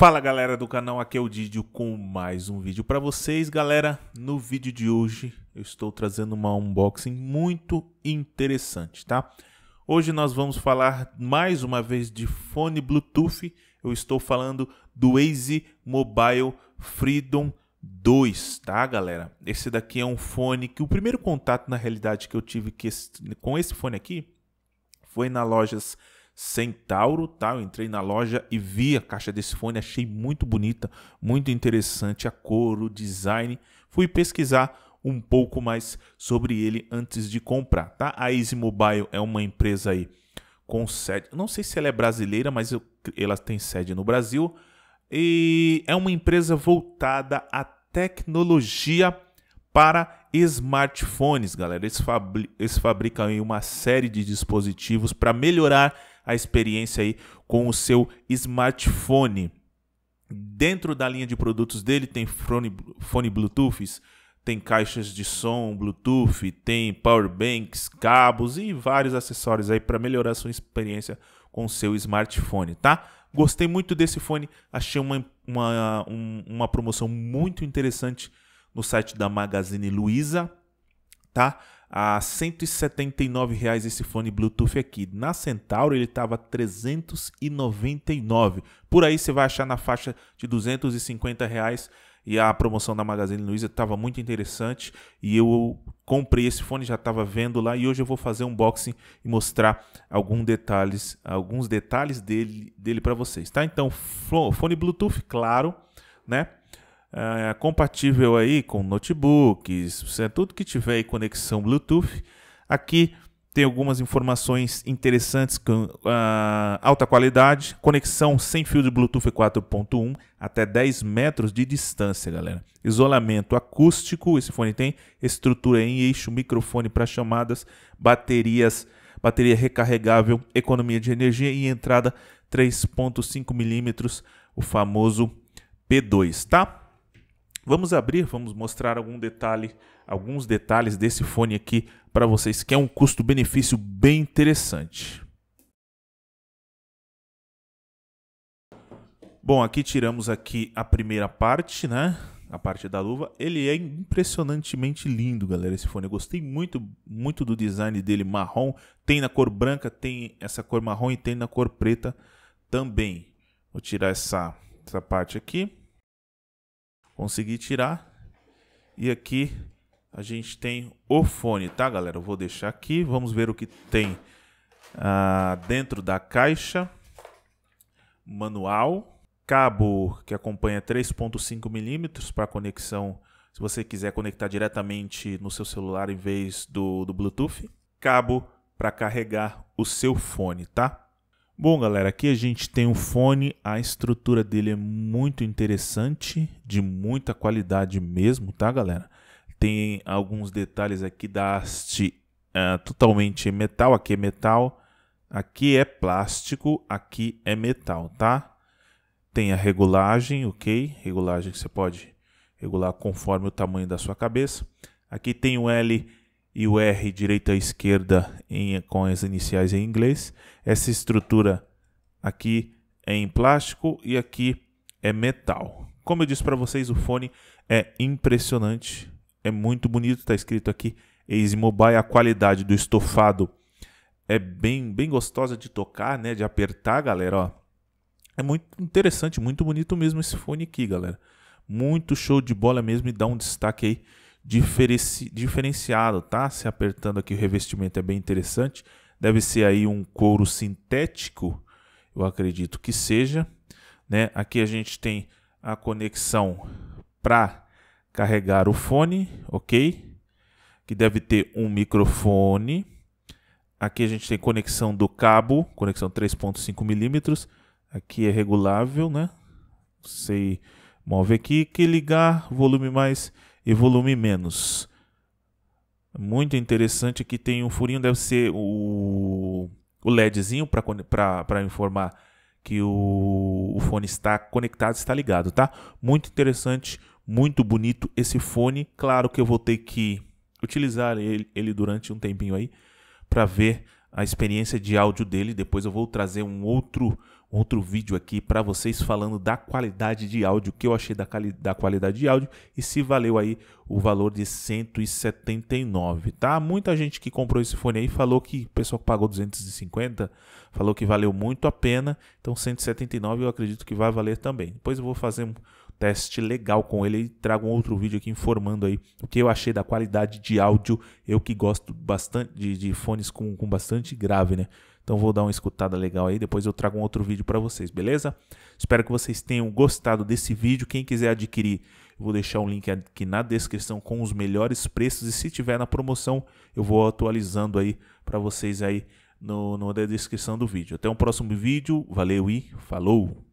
Fala galera do canal, aqui é o Didio com mais um vídeo para vocês. Galera, no vídeo de hoje eu estou trazendo uma unboxing muito interessante, tá? Hoje nós vamos falar mais uma vez de fone Bluetooth. Eu estou falando do Waze Mobile Freedom 2, tá galera? Esse daqui é um fone que o primeiro contato na realidade que eu tive com esse fone aqui foi na lojas Centauro, tá? Eu entrei na loja e vi a caixa desse fone, achei muito bonita, muito interessante a cor, o design. Fui pesquisar um pouco mais sobre ele antes de comprar, tá? A Easy Mobile é uma empresa aí com sede, não sei se ela é brasileira, mas eu, ela tem sede no Brasil e é uma empresa voltada à tecnologia para smartphones, galera. Eles, fabri eles fabricam aí uma série de dispositivos para melhorar a experiência aí com o seu smartphone. Dentro da linha de produtos dele tem fone, fone Bluetooth, tem caixas de som Bluetooth, tem power banks, cabos e vários acessórios aí para melhorar a sua experiência com o seu smartphone, tá? Gostei muito desse fone, achei uma, uma, um, uma promoção muito interessante no site da Magazine Luiza, tá? a 179 reais esse fone Bluetooth aqui. Na Centauro ele estava 399. Por aí você vai achar na faixa de 250 reais e a promoção da Magazine Luiza estava muito interessante e eu comprei esse fone, já estava vendo lá e hoje eu vou fazer um unboxing e mostrar alguns detalhes, alguns detalhes dele, dele para vocês, tá? Então, fone Bluetooth, claro, né? É, é compatível aí com notebooks, tudo que tiver aí conexão Bluetooth. Aqui tem algumas informações interessantes com uh, alta qualidade, conexão sem fio de Bluetooth 4.1 até 10 metros de distância, galera. Isolamento acústico, esse fone tem estrutura em eixo, microfone para chamadas, baterias, bateria recarregável, economia de energia e entrada 3.5 milímetros, o famoso P2, tá? Vamos abrir, vamos mostrar algum detalhe, alguns detalhes desse fone aqui para vocês, que é um custo-benefício bem interessante. Bom, aqui tiramos aqui a primeira parte, né? A parte da luva. Ele é impressionantemente lindo, galera, esse fone. Eu gostei muito, muito do design dele marrom. Tem na cor branca, tem essa cor marrom e tem na cor preta também. Vou tirar essa, essa parte aqui. Consegui tirar. E aqui a gente tem o fone, tá, galera? Eu vou deixar aqui. Vamos ver o que tem ah, dentro da caixa. Manual. Cabo que acompanha 3.5 milímetros para conexão, se você quiser conectar diretamente no seu celular em vez do, do Bluetooth. Cabo para carregar o seu fone, tá? Bom, galera, aqui a gente tem um fone, a estrutura dele é muito interessante, de muita qualidade mesmo, tá, galera? Tem alguns detalhes aqui da haste uh, totalmente metal, aqui é metal, aqui é plástico, aqui é metal, tá? Tem a regulagem, ok? Regulagem que você pode regular conforme o tamanho da sua cabeça. Aqui tem o L e o R direita à esquerda em, com as iniciais em inglês. Essa estrutura aqui é em plástico e aqui é metal. Como eu disse para vocês, o fone é impressionante, é muito bonito, está escrito aqui Easy Mobile, a qualidade do estofado é bem, bem gostosa de tocar, né, de apertar, galera, ó. É muito interessante, muito bonito mesmo esse fone aqui, galera. Muito show de bola mesmo e dá um destaque aí diferenciado, tá? Se apertando aqui o revestimento é bem interessante. Deve ser aí um couro sintético, eu acredito que seja. Né? Aqui a gente tem a conexão para carregar o fone, ok? Que deve ter um microfone. Aqui a gente tem conexão do cabo, conexão 3.5 milímetros. Aqui é regulável, né? Sei move aqui que ligar volume mais e volume menos. Muito interessante que tem um furinho, deve ser o, o LEDzinho para informar que o, o fone está conectado, está ligado, tá? Muito interessante, muito bonito esse fone. Claro que eu vou ter que utilizar ele, ele durante um tempinho aí para ver a experiência de áudio dele. Depois eu vou trazer um outro outro vídeo aqui para vocês falando da qualidade de áudio, que eu achei da, quali da qualidade de áudio e se valeu aí o valor de 179, tá? Muita gente que comprou esse fone aí falou que o pessoal que pagou 250 falou que valeu muito a pena, então 179 eu acredito que vai valer também. Depois eu vou fazer um teste legal com ele e trago um outro vídeo aqui informando aí o que eu achei da qualidade de áudio, eu que gosto bastante de, de fones com, com bastante grave, né? Então vou dar uma escutada legal aí, depois eu trago um outro vídeo para vocês, beleza? Espero que vocês tenham gostado desse vídeo. Quem quiser adquirir, vou deixar o um link aqui na descrição com os melhores preços e se tiver na promoção, eu vou atualizando aí para vocês aí no, no, na descrição do vídeo. Até o um próximo vídeo, valeu e falou!